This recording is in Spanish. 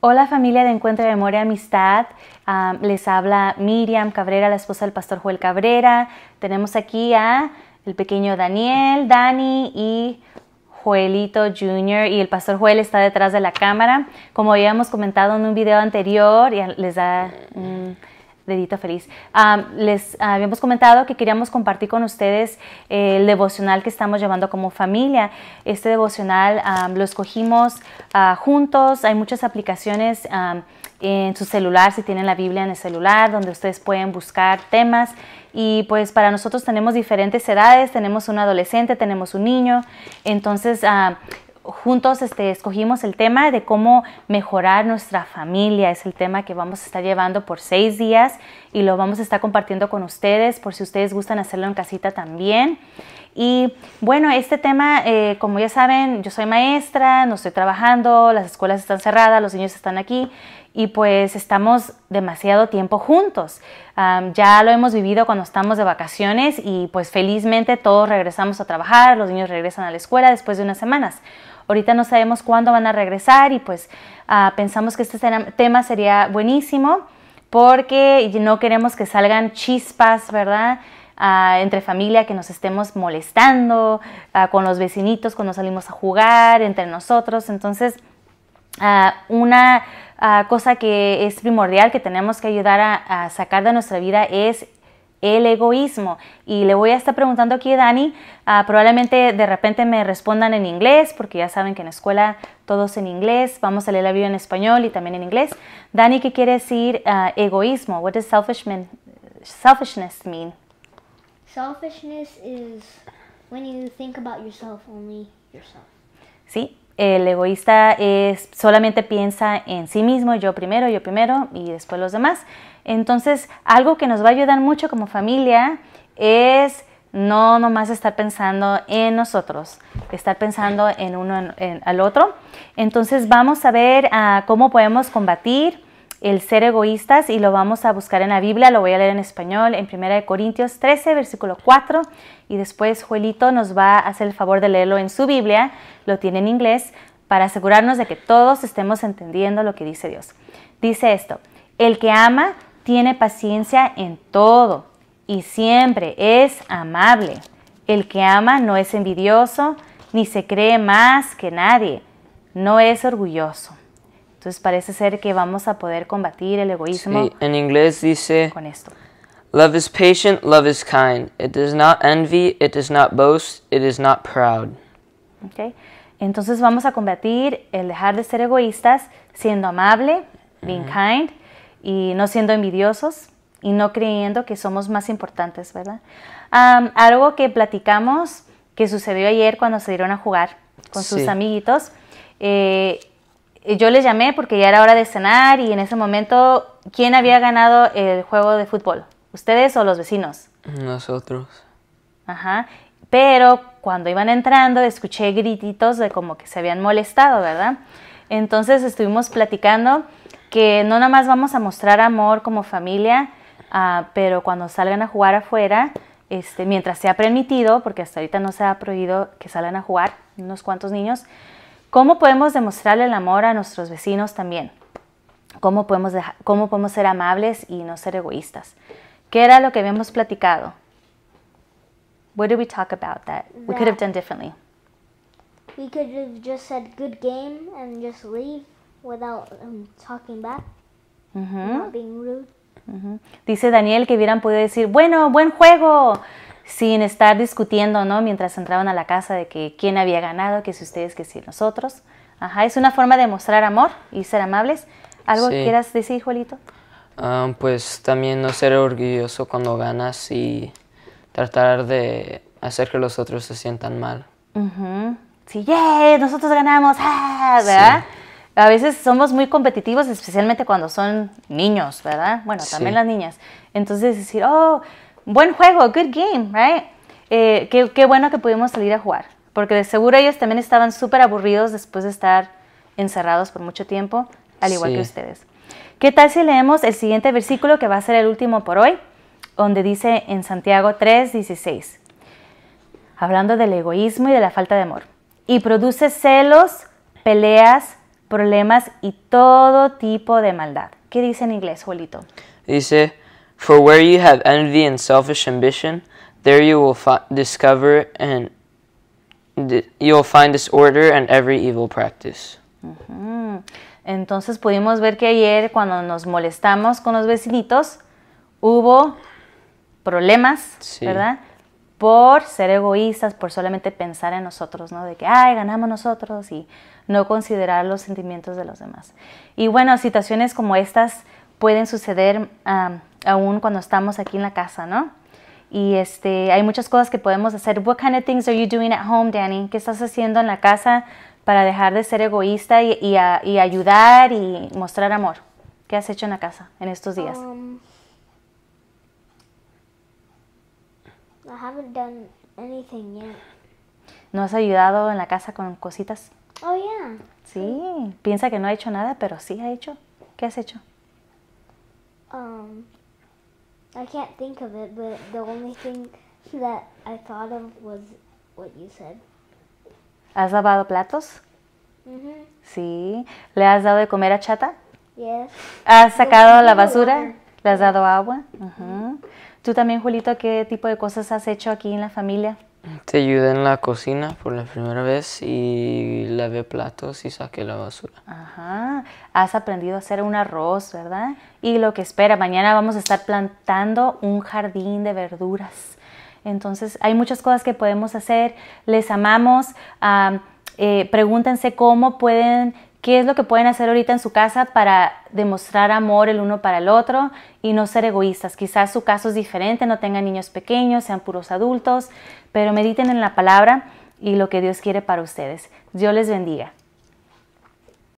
Hola familia de Encuentro de Memoria Amistad, ah, les habla Miriam Cabrera, la esposa del pastor Joel Cabrera. Tenemos aquí a el pequeño Daniel, Dani y Joelito Jr. y el pastor Joel está detrás de la cámara. Como habíamos comentado en un video anterior, les da... Dedito Feliz. les habíamos comentado que queríamos compartir con ustedes eh, el devocional que estamos llevando como familia. Este devocional lo escogimos ah, juntos. Hay muchas aplicaciones en su celular, si tienen la Biblia en el celular, donde ustedes pueden buscar temas. Y pues para nosotros tenemos diferentes edades, tenemos un adolescente, tenemos un niño. Entonces, juntos este, escogimos el tema de cómo mejorar nuestra familia. Es el tema que vamos a estar llevando por seis días y lo vamos a estar compartiendo con ustedes por si ustedes gustan hacerlo en casita también. Y bueno, este tema, eh, como ya saben, yo soy maestra, no estoy trabajando, las escuelas están cerradas, los niños están aquí y pues estamos demasiado tiempo juntos. ya lo hemos vivido cuando estamos de vacaciones y pues felizmente todos regresamos a trabajar, los niños regresan a la escuela después de unas semanas. Ahorita no sabemos cuándo van a regresar y pues ah, pensamos que este tema sería buenísimo porque no queremos que salgan chispas, ¿verdad? Ah, entre familia que nos estemos molestando, ah, con los vecinitos cuando salimos a jugar, entre nosotros. Entonces, Ah, una ah, cosa que es primordial que tenemos que ayudar a, sacar de nuestra vida es el egoísmo. Y le voy a estar preguntando aquí a Dani, ah, probablemente de repente me respondan en inglés, porque ya saben que en la escuela todos en inglés, vamos a leer la Biblia en español y también en inglés. Dani, ¿qué quiere decir egoísmo? What does selfishness mean? Selfishness is when you think about yourself, only yourself. Sí, el egoísta es, solamente piensa en sí mismo, yo primero, yo primero y después los demás. Entonces, algo que nos va a ayudar mucho como familia es no nomás estar pensando en nosotros, estar pensando en uno al otro. Entonces vamos a ver ah, cómo podemos combatir el ser egoístas y lo vamos a buscar en la Biblia, lo voy a leer en español, en 1 Corintios 13, versículo 4, y después Juelito nos va a hacer el favor de leerlo en su Biblia, lo tiene en inglés, para asegurarnos de que todos estemos entendiendo lo que dice Dios. Dice esto, el que ama tiene paciencia en todo y siempre es amable. El que ama no es envidioso, ni se cree más que nadie, no es orgulloso. Entonces parece ser que vamos a poder combatir el egoísmo. en inglés dice con esto. Love is patient, love is kind. It does not envy, it does not boast, it is not proud. Okay. Entonces vamos a combatir el dejar de ser egoístas siendo amable, being kind, y no siendo envidiosos y no creyendo que somos más importantes, ¿verdad? algo que platicamos que sucedió ayer cuando se dieron a jugar con sus amiguitos. Eh, yo les llamé porque ya era hora de cenar y en ese momento, ¿quién había ganado el juego de fútbol? ¿Ustedes o los vecinos? Nosotros. Ajá. Pero cuando iban entrando escuché grititos de como que se habían molestado, ¿verdad? Entonces estuvimos platicando que no nada más vamos a mostrar amor como familia, ah, pero cuando salgan a jugar afuera, este, mientras sea permitido, porque hasta ahorita no se ha prohibido que salgan a jugar unos cuantos niños, ¿Cómo podemos demostrar el amor a nuestros vecinos también? ¿Cómo podemos, dejar, ¿Cómo podemos ser amables y no ser egoístas? ¿Qué era lo que habíamos platicado? What did we talk about that, that we could have done differently? We could have just said good game and just leave without um, talking back, mm -hmm. not being rude. Mm Dice Daniel que hubieran podido decir, bueno, buen juego, sin estar discutiendo, ¿no? Mientras entraban a la casa de que quién había ganado, que si ustedes, que si nosotros. Ajá, es una forma de mostrar amor y ser amables. ¿Algo que quieras decir, Juelito? Ah, pues también no ser orgulloso cuando ganas y tratar de hacer que los otros se sientan mal. Uh Sí, yeah, nosotros ganamos, ah, ¿verdad? A veces somos muy competitivos, especialmente cuando son niños, ¿verdad? Bueno, también las niñas. Entonces decir, oh, buen juego, good game, right? Eh, qué, bueno que pudimos salir a jugar, porque de seguro ellos también estaban súper aburridos después de estar encerrados por mucho tiempo, al igual que ustedes. ¿Qué tal si leemos el siguiente versículo que va a ser el último por hoy, donde dice en Santiago 16. hablando del egoísmo y de la falta de amor, y produce celos, peleas, problemas y todo tipo de maldad. ¿Qué dice en inglés, Juelito? Dice, For where you have envy and selfish ambition, there you will discover and you will find disorder and every evil practice. Mm-hmm. Entonces pudimos ver que ayer cuando nos molestamos con los vecinitos hubo problemas, ¿verdad? Por ser egoístas, por solamente pensar en nosotros, ¿no? De que, ay, ganamos nosotros y no considerar los sentimientos de los demás. Y bueno, situaciones como estas pueden suceder aún cuando estamos aquí en la casa, ¿no? Y este, hay muchas cosas que podemos hacer. What kind of things are you doing at home, Danny? ¿Qué estás haciendo en la casa para dejar de ser egoísta y, ayudar y mostrar amor? ¿Qué has hecho en la casa en estos días? Um, ¿No has ayudado en la casa con cositas? Oh, yeah. Sí, piensa que no ha hecho nada, pero sí ha hecho. ¿Qué has hecho? um, I can't think of it, but the only thing that I thought of was what you said. ¿Has lavado platos? Mm Sí. ¿Le has dado de comer a Chata? Yes. ¿Has sacado la basura? ¿Le has dado agua? Uh ¿Tú también, Julito, qué tipo de cosas has hecho aquí en la familia? Te ayudé en la cocina por la primera vez y lavé platos y saqué la basura. Ajá. Has aprendido a hacer un arroz, ¿verdad? Y lo que espera, mañana vamos a estar plantando un jardín de verduras. Entonces, hay muchas cosas que podemos hacer. Les amamos. Ah, eh, pregúntense cómo pueden qué es lo que pueden hacer ahorita en su casa para demostrar amor el uno para el otro y no ser egoístas. Quizás su caso es diferente, no tengan niños pequeños, sean puros adultos, pero mediten en la palabra y lo que Dios quiere para ustedes. Dios les bendiga.